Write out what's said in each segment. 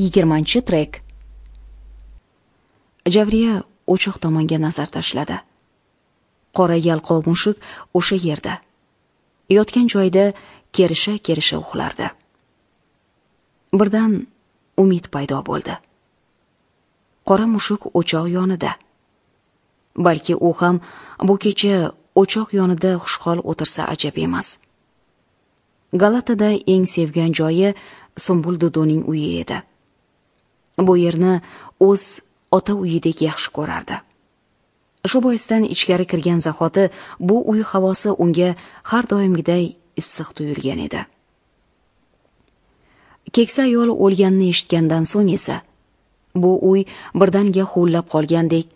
yigirmanchi trek javriya o'choq tomonga nazar tashladi qora yalqov mushuk o'sha yerda yotgan joyida kerisha kerisha uxlardi birdan umid paydo bo'ldi qora mushuk o'choq yonida balki u ham bu kecha o'choq yonida xushhol o'tirsa ajab emas galatada eng sevgan joyi sumbul duduning uyi edi bu yerni o'z ota uyidek yaxshi ko'rardi shu boisdan ichkari kirgan zahoti bu uy havosi unga har doimgiday issiq tuyulgan edi keksa ayol o'lganini eshitgandan so'ng esa bu uy birdaniga huvillab qolgandek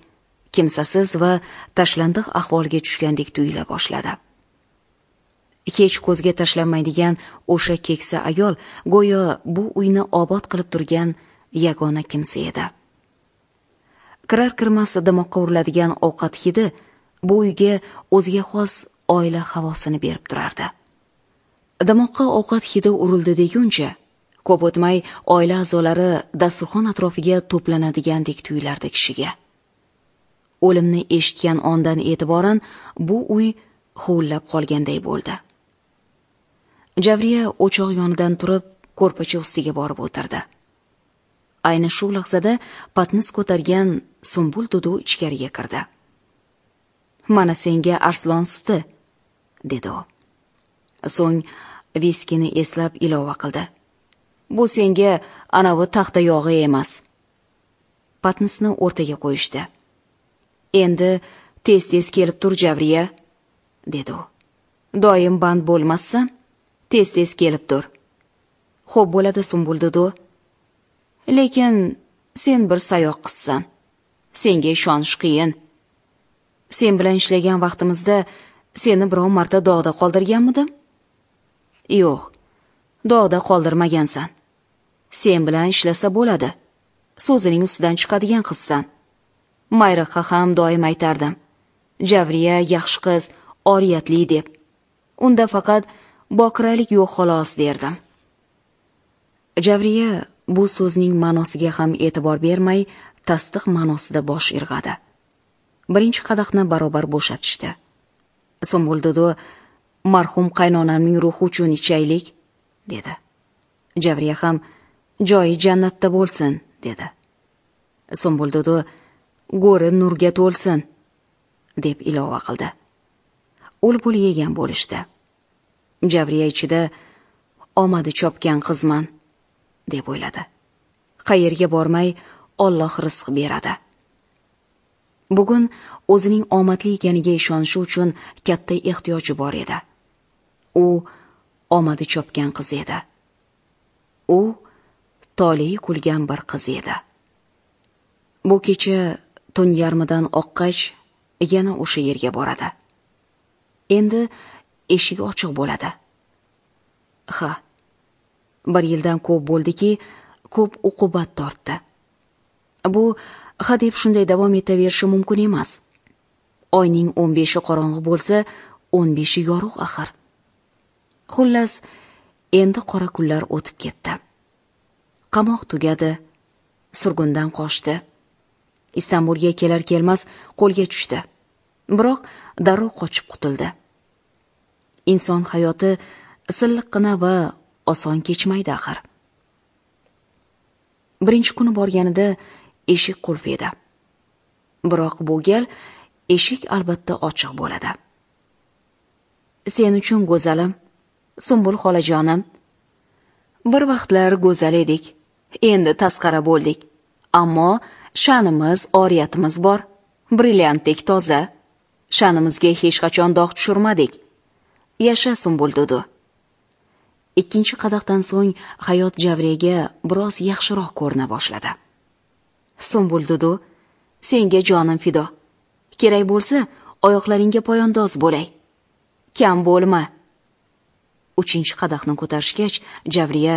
kimsasiz va tashlandiq ahvolga tushgandek tuyula boshladi hech ko'zga tashlanmaydigan o'sha keksa ayol go'yo bu uyni obod qilib turgan yagona kimsa edi kirar kirmas dimoqqa uriladigan ovqat hidi bu uyga o'ziga xos oila havosini berib turardi dimoqqa ovqat hidi urildi deguncha ko'p o'tmay oila a'zolari dasturxon atrofiga to'planadigandek tuyulardi kishiga o'limni eshitgan ondan e'tiboran bu uy huvillab qolganday bo'ldi javriya o'choq yonidan turib ko'rpacha ustiga borib o'tirdi ayni shu lahzada patnis ko'targan sumbul dudu ichkariga kirdi mana senga arslon suti dedi u so'ng viskini eslab ilova qildi bu senga anavi taxta yog'i emas patnisni o'rtaga qo'yishdi endi tez tez kelib tur javriya dedi u doim band bo'lmassan tez tez kelib tur xo'p bo'ladi sumbul dudu lekin sen bir sayoq qizsan senga ishonish qiyin sen bilan ishlagan vaqtimizda seni biror marta dog'da qoldirganmidim yo'q dog'da qoldirmagansan sen bilan ishlasa bo'ladi so'zining ustidan chiqadigan qizsan mayriqqa ham doim aytardim javriya yaxshi qiz oriyatli deb unda faqat bokiralik yo'q xolos derdim javriya bu so'zning ma'nosiga ham e'tibor bermay tasdiq ma'nosida bosh irg'adi birinchi qadaxni barobar bo'shatishdi sumbul dudu marhum qaynonamning ruhi uchun ichaylik dedi javriya ham joyi jannatda bo'lsin dedi sumbul dudu go'ri nurga to'lsin deb ilova qildi ul bul yegan bo'lishdi javriya ichida omadi chopgan qizman deb o'yladi qayerga bormay olloh rizq beradi bugun o'zining omadli ekaniga ishonishi uchun katta ehtiyoji bor edi u omadi chopgan qiz edi u toleyi kulgan bir qiz edi bu kecha tun yarmidan oqqach yana o'sha yerga boradi endi eshigi ochiq bo'ladi ha bir yildan ko'p bo'ldiki ko'p uqubat tortdi bu hadeb shunday davom etaverishi mumkin emas oyning o'n beshi qorong'i bo'lsa o'n beshi yorug' axir xullas endi qora kunlar o'tib ketdi qamoq tugadi surgundan qochdi istanbulga kelar kelmas qo'lga tushdi biroq darrov qochib qutuldi inson hayoti silliqqina va oson kechmaydi axir birinchi kuni borganida eshik qulf edi biroq bu gal eshik albatta ochiq bo'ladi sen uchun go'zalim sumbul xolajonim bir vaqtlar go'zal edik endi tasqara bo'ldik ammo sha'nimiz oriyatimiz bor brilliantdek toza sha'nimizga hech qachon dog' tushirmadik yasha sumbul dudu ikkinchi qadaqdan so'ng hayot javriyaga biroz yaxshiroq ko'rina boshladi sumbul dudu senga jonim fido kerak bo'lsa oyoqlaringga poyandoz bo'lay kam bo'lma uchinchi qadaqni ko'tarishgach javriya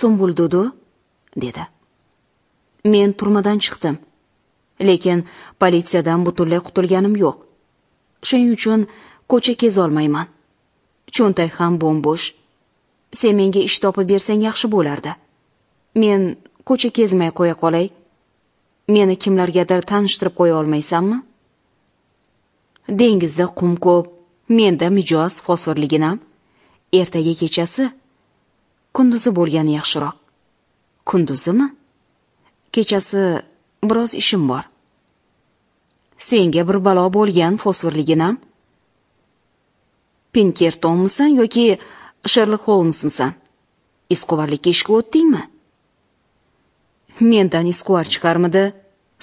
sumbul dudu dedi men turmadan chiqdim lekin politsiyadan butunlay qutulganim yo'q shuning uchun ko'cha kezolmayman cho'ntak ham bo'm bo'sh sen menga ish topib bersang yaxshi bo'lardi men ko'cha kezmay qo'ya qolay meni kimlargadir tanishtirib qo'ya olmaysanmi dengizda qum ko'p menda mijoz fosforliginam ertaga kechasi kunduzi bo'lgani yaxshiroq kunduzimi kechasi biroz ishim bor senga bir balo bo'lgan fosforliginam pinkertonmisan yoki sherlok xolmsmisan izquvarlikka ishga o'tdingmi mendan izquvar chiqarmidi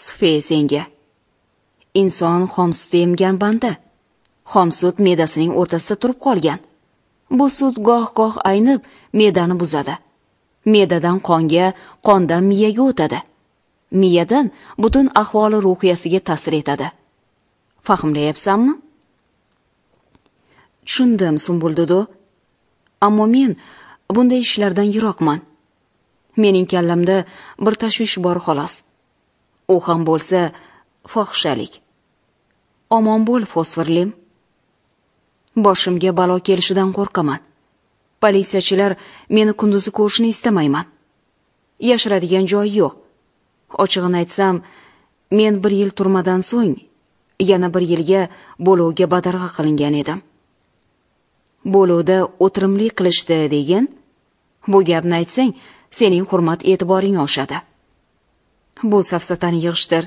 sufey senga inson xom sut emgan banda xom sut me'dasining o'rtasida turib qolgan bu sut goh goh aynib me'dani buzadi me'dadan qonga qondan miyaga o'tadi miyadan butun ahvoli ruhiyasiga ta'sir etadi fahmlayapsanmi tushundim sumbuldudu ammo men bunday ishlardan yiroqman mening kallamda bir tashvish bor xolos u ham bo'lsa fohishalik omon bo'l fosforlim boshimga balo kelishidan qo'rqaman politsiyachilar meni kunduzi ko'rishni istamayman yashiradigan joyi yo'q ochig'ini aytsam men bir yil turmadan so'ng yana bir yilga bo'lovga badarg'a qilingan edim bo'lovda o'tirimli qilishdi degin bu gapni aytsang sening hurmat e'tiboring oshadi bu safsatani yig'ishtir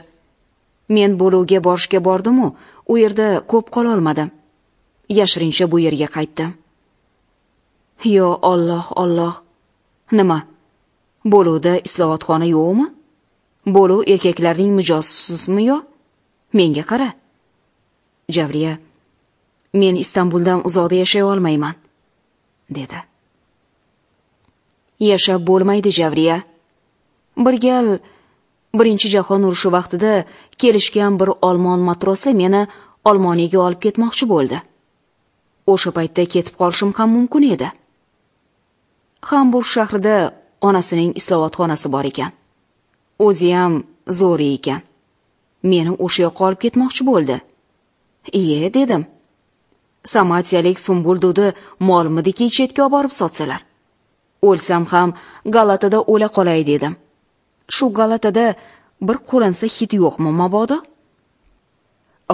men bo'lovga borishga bordimu u yerda ko'p qololmadim yashirincha bu yerga qaytdim yo olloh olloh nima bo'lovda islovatxona yo'qmi bo'lov erkaklarning mijozsizmi yo menga qara javriya men istambuldan uzoqda yashay olmayman dedi yashab bo'lmaydi javriya bir gal birinchi jahon urushi vaqtida kelishgan bir olmon matrosi meni olmoniyaga olib ketmoqchi bo'ldi o'sha paytda ketib qolishim ham mumkin edi hamburg shahrida onasining islohotxonasi bor ekan o'ziyam zo'ri ekan meni o'sha yoqqa olib ketmoqchi bo'ldi iye dedim samatiyalik sumbul dudi molmidiki chetga olib borib sotsalar o'lsam ham galatada o'la qolay dedim shu galatada bir qo'lansa hid yo'qmi mabodo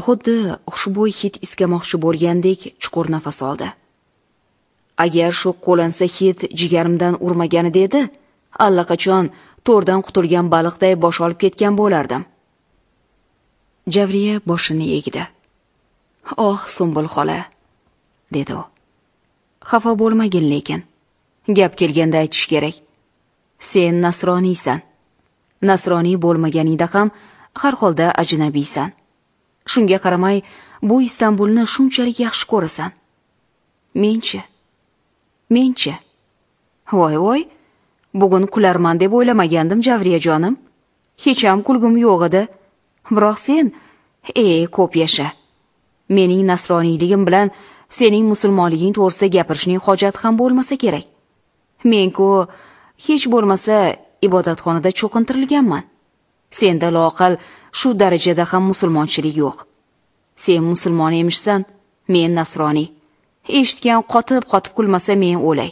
xuddi xushbo'y hid iskamoqchi bo'lgandek chuqur nafas oldi agar shu qo'lansa hid jigarimdan urmaganida edi allaqachon to'rdan qutulgan baliqday bosh olib ketgan bo'lardim javriya boshini egdi oh sumbul xola dedi u xafa bo'lmagin lekin gap kelganda aytish kerak sen nasroniysan nasroniy bo'lmaganingda ham har holda ajnabiysan shunga qaramay bu istanbulni shunchalik yaxshi ko'rasan menchi menchi voy voy bugun kularman deb o'ylamagandim javriyajonim hecham kulgim yo'q edi biroq sen e ko'p yasha mening nasroniyligim bilan sening musulmonliging to'g'risida gapirishning hojati ham bo'lmasa kerak men ku hech bo'lmasa ibodatxonada cho'qintirilganman senda loaqal shu darajada ham musulmonchilik yo'q sen musulmon emishsan men nasroniy eshitgan qotib qotib kulmasa men o'lay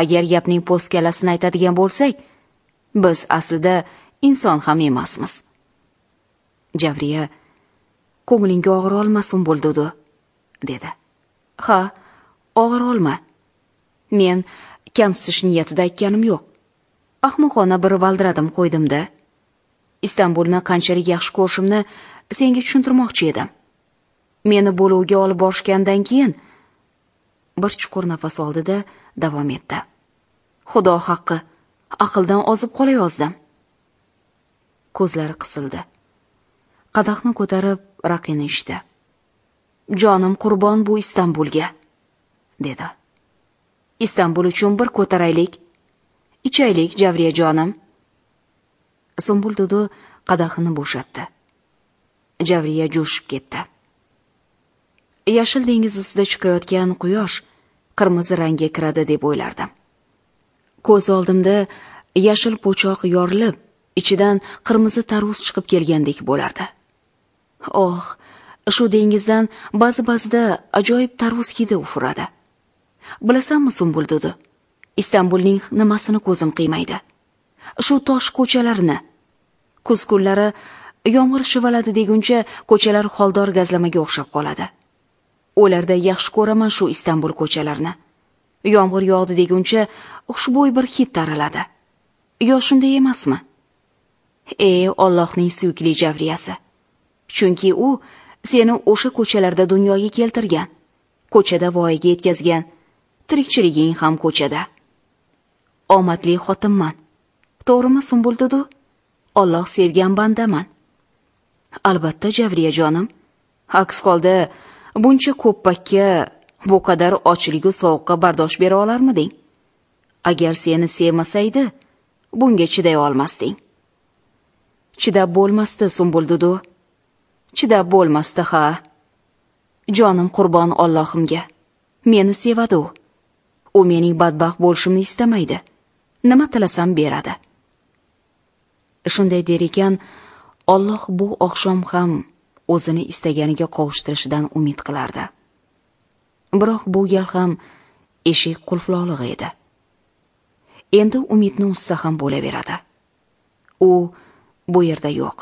agar gapning po'skalasini aytadigan bo'lsak biz aslida inson ham emasmiz javriya ko'nglingga og'ir olmasin bo'ldidu dedi ha og'ir olma men kamsitish niyatida aytganim yo'q ahmoqona bir valdiradim qo'ydim da istanbulni qanchalik yaxshi ko'rishimni senga tushuntirmoqchi edim meni bo'luvga olib borishgandan keyin bir chuqur nafas oldi da davom etdi xudo haqqi aqldan ozib qolayozdim ko'zlari qisildi qadahni ko'tarib raqini ichdi işte. jonim qurbon bu istambulga dedi istambul uchun bir ko'taraylik ichaylik javriya jonim sumbul dudu qadahini bo'shatdi javriya jo'shib ketdi yashil dengiz ustida chiqayotgan quyosh qirmizi rangga kiradi deb o'ylardim ko'z oldimda yashil po'choq yorilib ichidan qirmizi tarvuz chiqib kelgandek bo'lardi oh shu dengizdan ba'zi ba'zida ajoyib tarvuz hidi ufuradi bilasanmi sunbul dedi istanbulning nimasini ko'zim qiymaydi shu tosh ko'chalarini kuz kunlari yomg'ir shivaladi deguncha ko'chalar xoldor gazlamaga o'xshab qoladi ularda yaxshi ko'raman shu istanbul ko'chalarini yomg'ir yog'di deguncha xushbo'y bir hid taraladi yo shunday emasmi e ollohning suyukli javriyasi chunki u seni o'sha ko'chalarda dunyoga keltirgan ko'chada voyaga yetkazgan tirikchiliging ham ko'chada omadli xotinman to'g'rimi sumbul dudu olloh sevgan bandaman albatta jonim aks holda buncha ko'ppakka bu qadar ochligu sovuqqa bardosh bera olarmiding agar seni sevmasaydi bunga chiday olmasding chidab bo'lmasdi sumbul dudu chida bo'lmasdi ha jonim qurbon ollohimga meni sevadi u u mening badbaxt bo'lishimni istamaydi nima tilasam beradi shunday der ekan olloh bu oqshom ham o'zini istaganiga qovushtirishidan umid qilardi biroq bu gal ham eshik qulflolig'i edi endi umidni uzsa ham bo'laveradi u bu yerda yo'q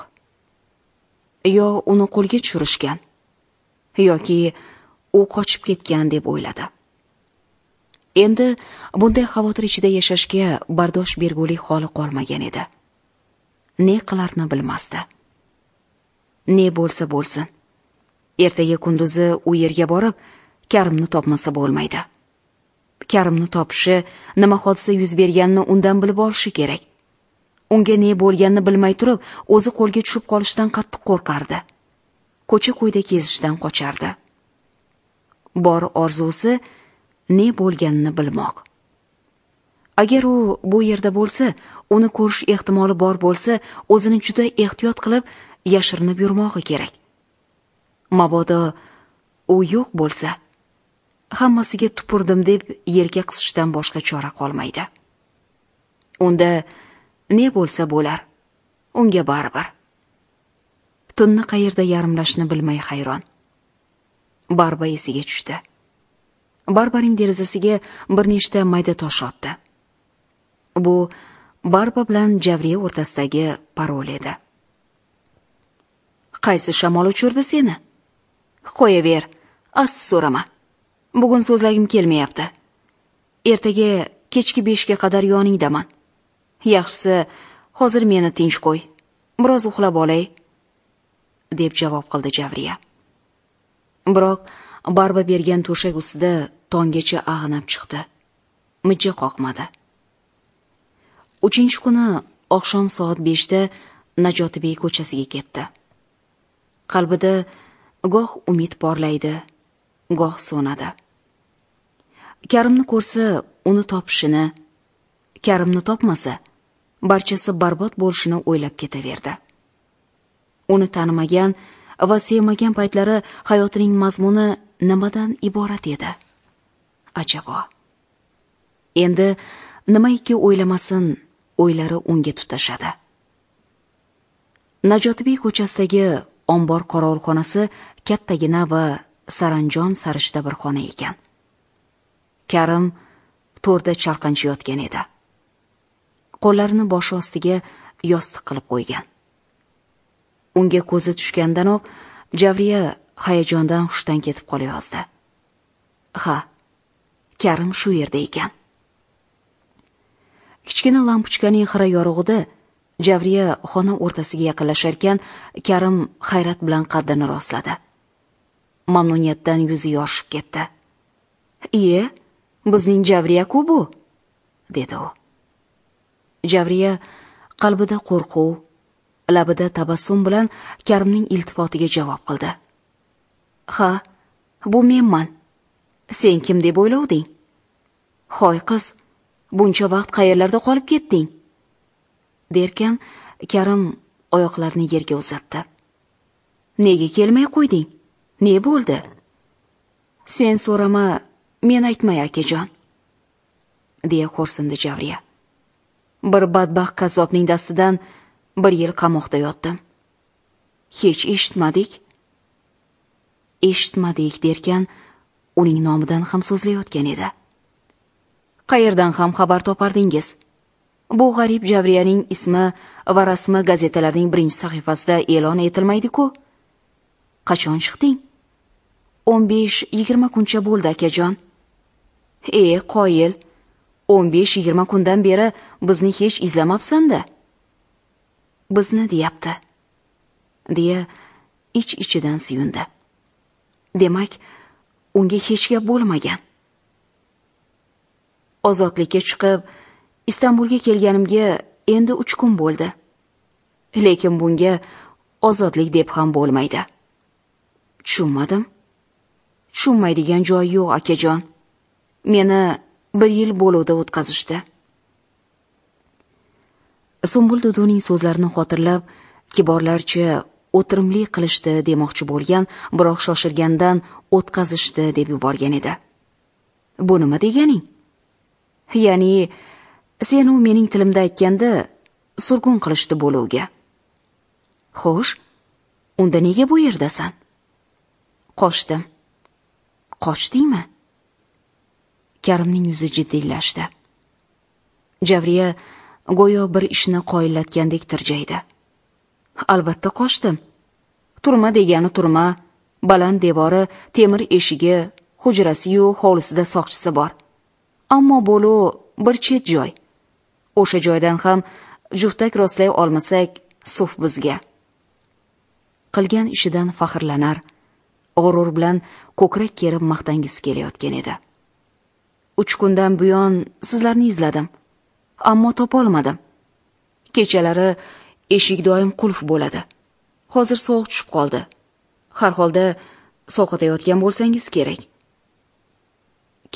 yo uni qo'lga tushirishgan yoki u qochib ketgan deb o'yladi endi bunday xavotir ichida yashashga bardosh bergulik holi qolmagan edi ne qilarini bilmasdi ne bo'lsa bo'lsin ertaga kunduzi u yerga borib karimni topmasa bo'lmaydi karimni topishi nima hodisa yuz berganini undan bilib olishi kerak unga ne bo'lganini bilmay turib o'zi qo'lga tushib qolishidan qattiq qo'rqardi ko'cha ko'yda kezishdan qochardi bor orzusi ne bo'lganini bilmoq agar u bu yerda bo'lsa uni ko'rish ehtimoli bor bo'lsa o'zini juda ehtiyot qilib yashirinib yurmog'i kerak mabodo u yo'q bo'lsa hammasiga tupurdim deb yelka qisishdan boshqa chora qolmaydi unda ne bo'lsa bo'lar unga baribir tunni qayerda yarimlashni bilmay hayron barba esiga tushdi barbaning derazasiga bir nechta mayda tosh otdi bu barba bilan javriya o'rtasidagi parol edi qaysi shamol uchirdi seni qo'yaver asti so'rama bugun so'zlagim kelmayapti ertaga kechki beshga qadar yoningdaman yaxshisi hozir meni tinch qo'y biroz uxlab olay deb javob qildi javriya biroq barba bergan to'shak ustida tonggacha ag'nab chiqdi mijja qoqmadi uchinchi kuni oqshom soat beshda najotibek ko'chasiga ketdi qalbida goh umid porlaydi goh so'nadi karimni ko'rsa uni topishini karimni topmasa barchasi barbod bo'lishini o'ylab ketaverdi uni tanimagan va sevmagan paytlari hayotining mazmuni nimadan iborat edi ajabo endi nimaiki o'ylamasin o'ylari unga tutashadi najotbek ko'chasidagi ombor qorovulxonasi kattagina va saranjom sarishta bir xona ekan karim to'rda chalqanchayotgan edi qo'llarini boshi ostiga yostiq qilib qo'ygan unga ko'zi tushgandanoq javriya hayajondan hushdan ketib qolayozdi ha karim shu yerda ekan kichkina lampochkaning xira yorug'ida javriya xona o'rtasiga yaqinlasharkan karim hayrat bilan qaddini rostladi mamnuniyatdan yuzi yorishib ketdi iye bizning javriya ku bu dedi u javriya qalbida qo'rquv labida tabassum bilan karimning iltifotiga javob qildi ha bu menman sen kim deb o'ylovding hoy qiz buncha vaqt qayerlarda qolib ketding derkan karim oyoqlarini yerga uzatdi nega kelmay qo'yding ne bo'ldi sen so'rama men aytmay akajon deya xo'rsindi javriya bir badbaxt kazobning dastidan bir yil qamoqda yotdim hech eshitmadik eshitmadik derkan uning nomidan ham so'zlayotgan edi qayerdan ham xabar topardingiz bu g'arib javriyaning ismi va rasmi gazetalarning birinchi sahifasida e'lon etilmaydi ku qachon chiqding o'n besh yigirma kuncha bo'ldi akajon e qoyil o'n besh yigirma kundan beri bizni hech izlamabsan da bizni deyapti deya ich iç ichidan suyundi demak unga hech gap bo'lmagan ozodlikka chiqib istanbulga kelganimga endi uch kun bo'ldi lekin bunga ozodlik deb ham bo'lmaydi tushunmadim tushunmaydigan joyi yo'q akajon meni bir yil bo'luvda o'tkazishdi sumbul duduning so'zlarini xotirlab kiborlarcha o'tirimli qilishdi demoqchi bo'lgan biroq shoshilgandan o'tkazishdi deb yuborgan edi bu nima deganing ya'ni u mening tilimda aytganda surgun qilishdi bo'luvga xo'sh unda nega bu yerdasan qochdim qochdingmi karimning yuzi jiddiylashdi javriya go'yo bir ishni qoyillatgandek tirjaydi albatta qochdim turma degani turma baland devori temir eshigi hujrasiyu hovlisida soqchisi bor ammo bo'lu bir chet joy o'sha joydan ham juftak rostlay olmasak suf bizga qilgan ishidan faxrlanar g'urur bilan ko'krak kerib maqtangisi kelayotgan edi uch kundan buyon sizlarni izladim ammo topolmadim kechalari eshik doim qulf bo'ladi hozir sovuq tushib qoldi har holda sovqotayotgan bo'lsangiz kerak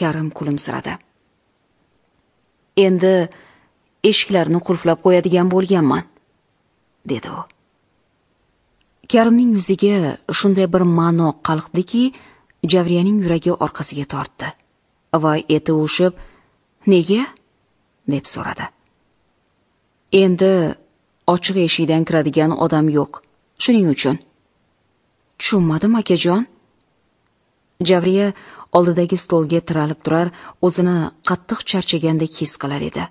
karim kulimsiradi endi eshiklarni qulflab qo'yadigan bo'lganman dedi u karimning yuziga shunday bir ma'no qalqdiki javriyaning yuragi orqasiga tortdi va eti uvishib nega deb so'radi endi ochiq eshikdan kiradigan odam yo'q shuning uchun tushunmadim akajon javriya oldidagi stolga tiralib turar o'zini qattiq charchagandek his qilar edi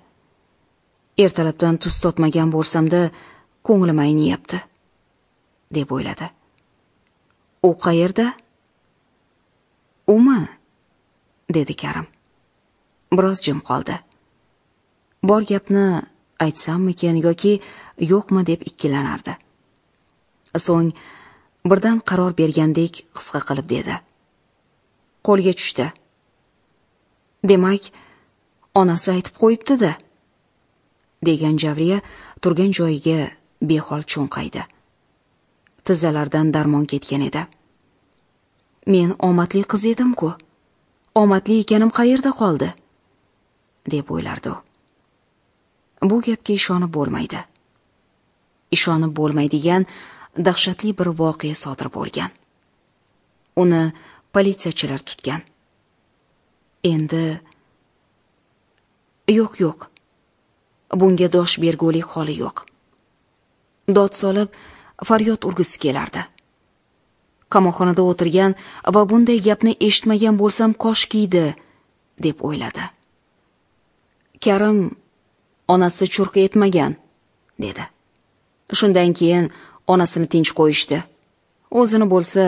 ertalabdan tuz totmagan bo'lsamda ko'nglim ayniyapti deb o'yladi u qayerda umi dedi karim biroz jim qoldi bor gapni aytsammikin yoki yo'qmi deb ikkilanardi so'ng birdan qaror bergandek qisqa qilib dedi qo'lga tushdi demak onasi aytib qo'yibdi da degan javriya turgan joyiga behol cho'nqaydi tizzalaridan darmon ketgan edi men omadli qiz edim ku omadli ekanim qayerda qoldi deb o'ylardi u bu gapga ishonib bo'lmaydi ishonib bo'lmaydigan dahshatli bir voqea sodir bo'lgan uni politsiyachilar tutgan endi yo'q yo'q bunga dosh bergulik holi yo'q dod solib faryod urgisi kelardi qamoqxonada o'tirgan va bunday gapni eshitmagan bo'lsam koshki edi deb o'yladi karim onasi churq etmagan dedi shundan keyin onasini tinch qo'yishdi o'zini bo'lsa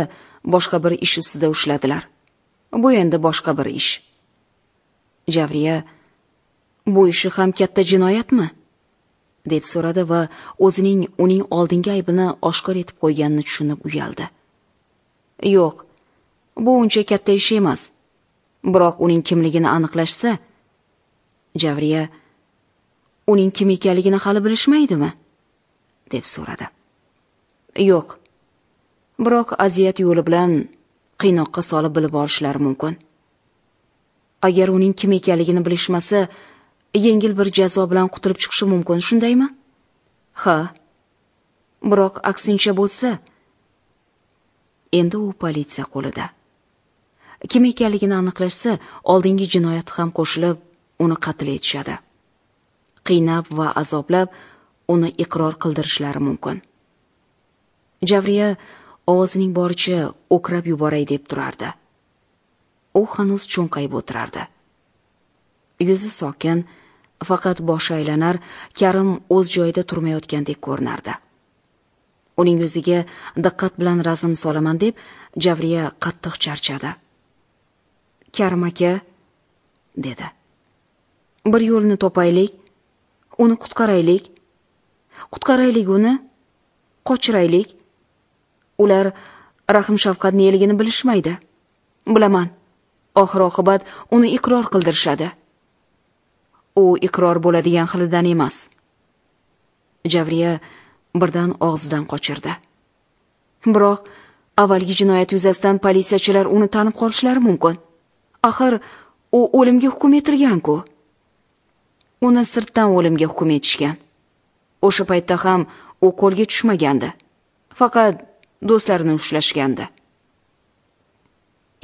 boshqa bir ish ustida ushladilar bu endi boshqa bir ish javriya bu ishi ham katta jinoyatmi deb so'radi va o'zining uning oldingi aybini oshkor etib qo'yganini tushunib uyaldi yo'q bu uncha katta ish emas biroq uning kimligini aniqlashsa javriya uning kim ekanligini hali bilishmaydimi deb so'radi yo'q biroq aziyat yo'li bilan qiynoqqa solib bilib olishlari mumkin agar uning kim ekanligini bilishmasa yengil bir jazo bilan qutulib chiqishi mumkin shundaymi ha biroq aksincha bo'lsa endi u politsiya qo'lida kim ekanligini aniqlashsa oldingi jinoyati ham qo'shilib uni qatl etishadi qiynab va azoblab uni iqror qildirishlari mumkin javriya ovozining boricha o'krab yuboray deb turardi u hanuz cho'nqayib o'tirardi yuzi sokin faqat boshi aylanar karim o'z joyida turmayotgandek ko'rinardi uning yuziga diqqat bilan razm solaman deb javriya qattiq charchadi karim aka dedi bir yo'lni topaylik uni qutqaraylik qutqaraylik uni qochiraylik ular rahm shafqat neligini bilishmaydi bilaman oxir oqibat uni iqror qildirishadi u iqror bo'ladigan xilidan emas javriya birdan og'zidan qochirdi biroq avvalgi jinoyat yuzasidan politsiyachilar uni tanib qolishlari mumkin axir u o'limga hukm etilganku ku uni sirtdan o'limga hukm etishgan o'sha paytda ham u qo'lga tushmagandi faqat do'stlarini ushlashgandi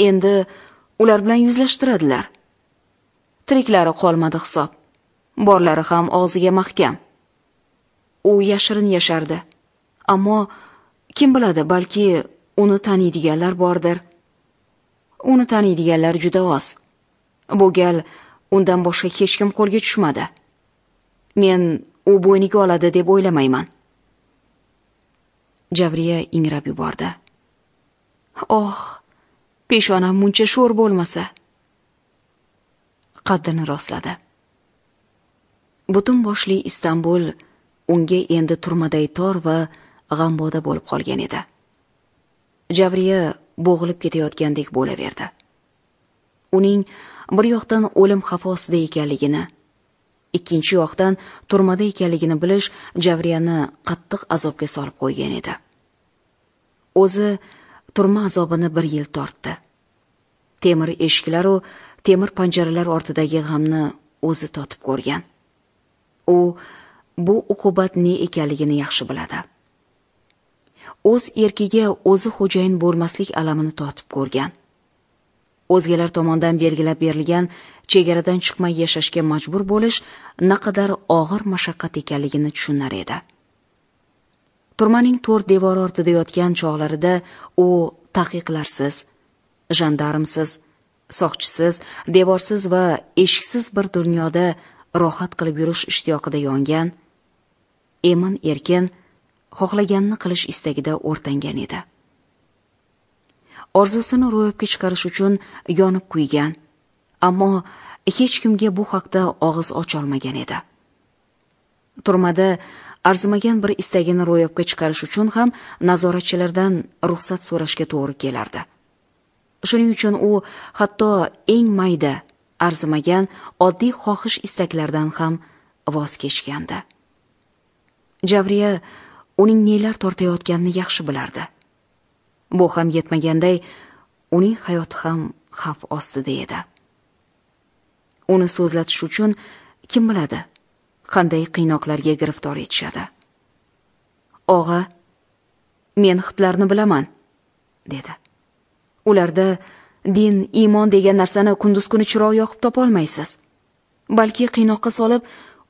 endi ular bilan yuzlashtiradilar tiriklari qolmadi hisob borlari ham og'ziga mahkam u yashirin yashardi ammo kim biladi balki uni taniydiganlar bordir uni taniydiganlar juda oz bu gal undan boshqa hech kim qo'lga tushmadi men u bo'yniga oladi deb o'ylamayman javriya ingrab yubordi oh peshonam muncha sho'r bo'lmasa qaddini rostladi butun boshli istanbul unga endi turmaday tor va g'amboda bo'lib qolgan edi javriya bo'g'ilib ketayotgandek bo'laverdi uning bir yoqdan o'lim xavfi ostida ekanligini ikkinchi yoqdan turmada ekanligini bilish javriyani qattiq azobga solib qo'ygan edi o'zi turma azobini bir yil tortdi temir eshiklaru temir panjaralar ortidagi g'amni o'zi totib ko'rgan u bu uqubat ne ekanligini yaxshi biladi o'z erkiga o'zi xo'jayin bo'lmaslik alamini totib ko'rgan o'zgalar tomonidan belgilab berilgan chegaradan chiqmay yashashga majbur bo'lish naqadar og'ir mashaqqat ekanligini tushunar edi turmaning to'rt devori ortida yotgan chog'larida u taqiqlarsiz jandarmsiz soqchisiz devorsiz va eshiksiz bir dunyoda rohat qilib yurish ishtiyoqida yongan emin erkin xohlaganini qilish istagida o'rtangan edi orzusini ro'yobga chiqarish uchun yonib kuygan ammo hech kimga bu haqda og'iz ocholmagan edi turmada arzimagan bir istagini ro'yobga chiqarish uchun ham nazoratchilardan ruxsat so'rashga to'g'ri kelardi shuning uchun u hatto eng mayda arzimagan oddiy xohish istaklardan ham voz kechgandi javriya uning nelar tortayotganini yaxshi bilardi bu ham yetmaganday uning hayoti ham xavf ostida edi uni so'zlatish uchun kim biladi qanday qiynoqlarga giriftor etishadi og'a men hidlarni bilaman dedi ularda din iymon degan narsani kunduz kuni chiroq yoqib topolmaysiz balki qiynoqqa solib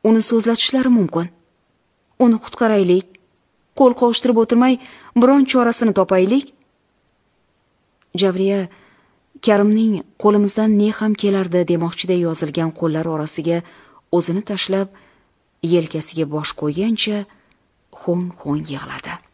uni so'zlatishlari mumkin uni qutqaraylik qo'l qovushtirib o'tirmay biron chorasini topaylik javriya karimning qo'limizdan ne ham kelardi demoqchiday yozilgan qo'llar orasiga o'zini tashlab yelkasiga bosh qo'ygancha ho'ng ho'ng yig'ladi